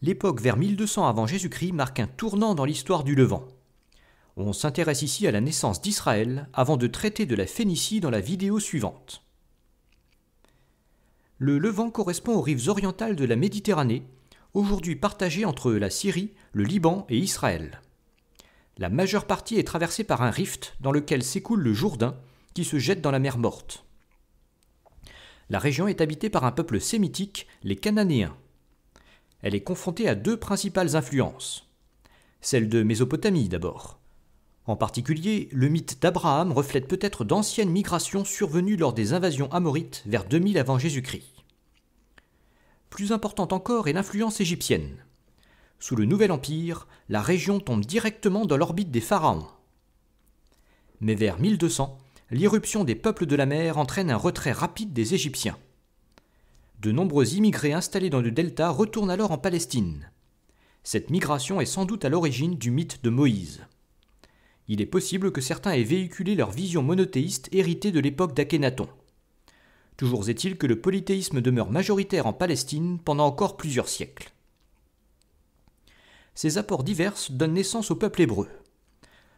L'époque vers 1200 avant Jésus-Christ marque un tournant dans l'histoire du Levant. On s'intéresse ici à la naissance d'Israël avant de traiter de la Phénicie dans la vidéo suivante. Le Levant correspond aux rives orientales de la Méditerranée, aujourd'hui partagées entre la Syrie, le Liban et Israël. La majeure partie est traversée par un rift dans lequel s'écoule le Jourdain, qui se jette dans la mer Morte. La région est habitée par un peuple sémitique, les Cananéens elle est confrontée à deux principales influences. Celle de Mésopotamie d'abord. En particulier, le mythe d'Abraham reflète peut-être d'anciennes migrations survenues lors des invasions amorites vers 2000 avant Jésus-Christ. Plus importante encore est l'influence égyptienne. Sous le Nouvel Empire, la région tombe directement dans l'orbite des pharaons. Mais vers 1200, l'irruption des peuples de la mer entraîne un retrait rapide des Égyptiens. De nombreux immigrés installés dans le delta retournent alors en Palestine. Cette migration est sans doute à l'origine du mythe de Moïse. Il est possible que certains aient véhiculé leur vision monothéiste héritée de l'époque d'Akhenaton. Toujours est-il que le polythéisme demeure majoritaire en Palestine pendant encore plusieurs siècles. Ces apports divers donnent naissance au peuple hébreu.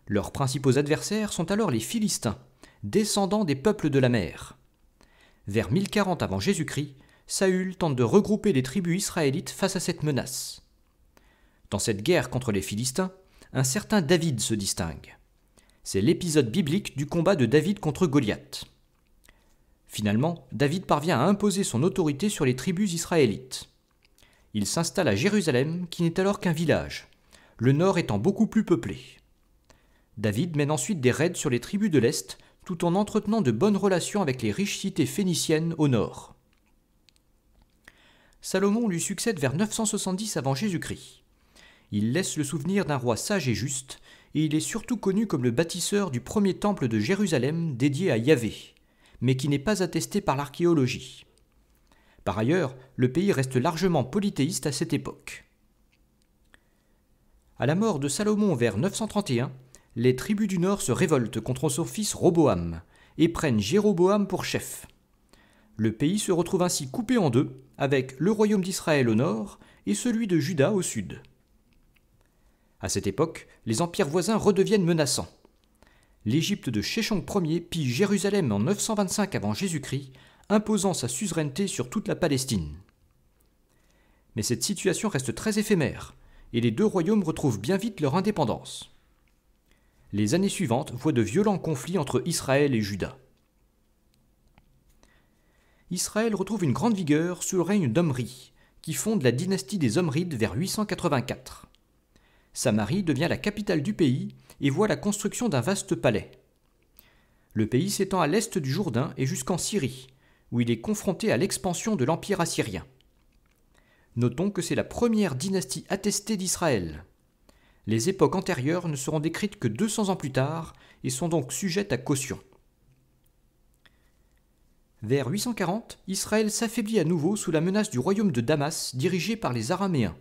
Leurs principaux adversaires sont alors les Philistins, descendants des peuples de la mer. Vers 1040 avant Jésus-Christ, Saül tente de regrouper les tribus israélites face à cette menace. Dans cette guerre contre les Philistins, un certain David se distingue. C'est l'épisode biblique du combat de David contre Goliath. Finalement, David parvient à imposer son autorité sur les tribus israélites. Il s'installe à Jérusalem, qui n'est alors qu'un village, le nord étant beaucoup plus peuplé. David mène ensuite des raids sur les tribus de l'Est, tout en entretenant de bonnes relations avec les riches cités phéniciennes au nord. Salomon lui succède vers 970 avant Jésus-Christ. Il laisse le souvenir d'un roi sage et juste, et il est surtout connu comme le bâtisseur du premier temple de Jérusalem dédié à Yahvé, mais qui n'est pas attesté par l'archéologie. Par ailleurs, le pays reste largement polythéiste à cette époque. À la mort de Salomon vers 931, les tribus du Nord se révoltent contre son fils Roboam et prennent Jéroboam pour chef. Le pays se retrouve ainsi coupé en deux, avec le royaume d'Israël au nord et celui de Juda au sud. À cette époque, les empires voisins redeviennent menaçants. L'Égypte de Chéchon Ier pille Jérusalem en 925 avant Jésus-Christ, imposant sa suzeraineté sur toute la Palestine. Mais cette situation reste très éphémère, et les deux royaumes retrouvent bien vite leur indépendance. Les années suivantes voient de violents conflits entre Israël et Juda. Israël retrouve une grande vigueur sous le règne d'Omri, qui fonde la dynastie des Omrides vers 884. Samarie devient la capitale du pays et voit la construction d'un vaste palais. Le pays s'étend à l'est du Jourdain et jusqu'en Syrie, où il est confronté à l'expansion de l'Empire assyrien. Notons que c'est la première dynastie attestée d'Israël. Les époques antérieures ne seront décrites que 200 ans plus tard et sont donc sujettes à caution. Vers 840, Israël s'affaiblit à nouveau sous la menace du royaume de Damas dirigé par les Araméens.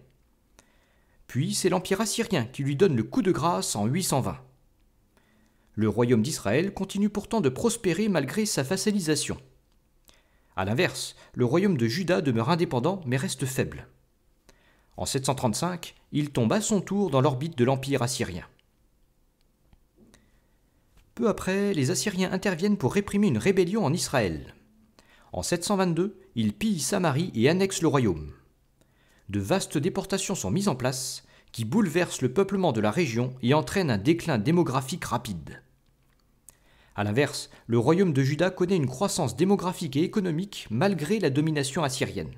Puis c'est l'Empire assyrien qui lui donne le coup de grâce en 820. Le royaume d'Israël continue pourtant de prospérer malgré sa vassalisation. A l'inverse, le royaume de Juda demeure indépendant mais reste faible. En 735, il tombe à son tour dans l'orbite de l'Empire assyrien. Peu après, les Assyriens interviennent pour réprimer une rébellion en Israël. En 722, il pille Samarie et annexe le royaume. De vastes déportations sont mises en place, qui bouleversent le peuplement de la région et entraînent un déclin démographique rapide. A l'inverse, le royaume de Juda connaît une croissance démographique et économique malgré la domination assyrienne.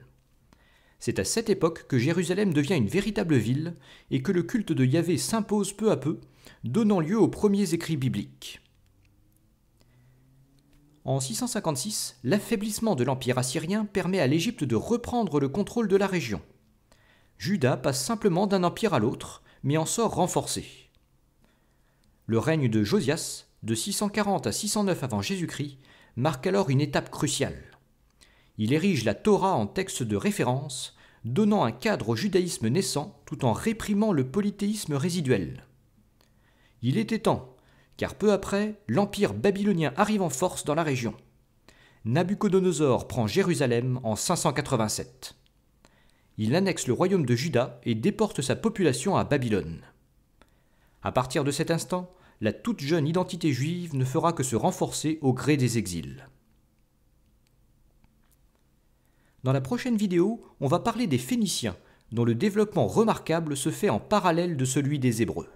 C'est à cette époque que Jérusalem devient une véritable ville et que le culte de Yahvé s'impose peu à peu, donnant lieu aux premiers écrits bibliques. En 656, l'affaiblissement de l'Empire assyrien permet à l'Égypte de reprendre le contrôle de la région. Judas passe simplement d'un empire à l'autre, mais en sort renforcé. Le règne de Josias, de 640 à 609 avant Jésus-Christ, marque alors une étape cruciale. Il érige la Torah en texte de référence, donnant un cadre au judaïsme naissant tout en réprimant le polythéisme résiduel. Il était temps car peu après, l'empire babylonien arrive en force dans la région. Nabucodonosor prend Jérusalem en 587. Il annexe le royaume de Juda et déporte sa population à Babylone. À partir de cet instant, la toute jeune identité juive ne fera que se renforcer au gré des exils. Dans la prochaine vidéo, on va parler des Phéniciens, dont le développement remarquable se fait en parallèle de celui des Hébreux.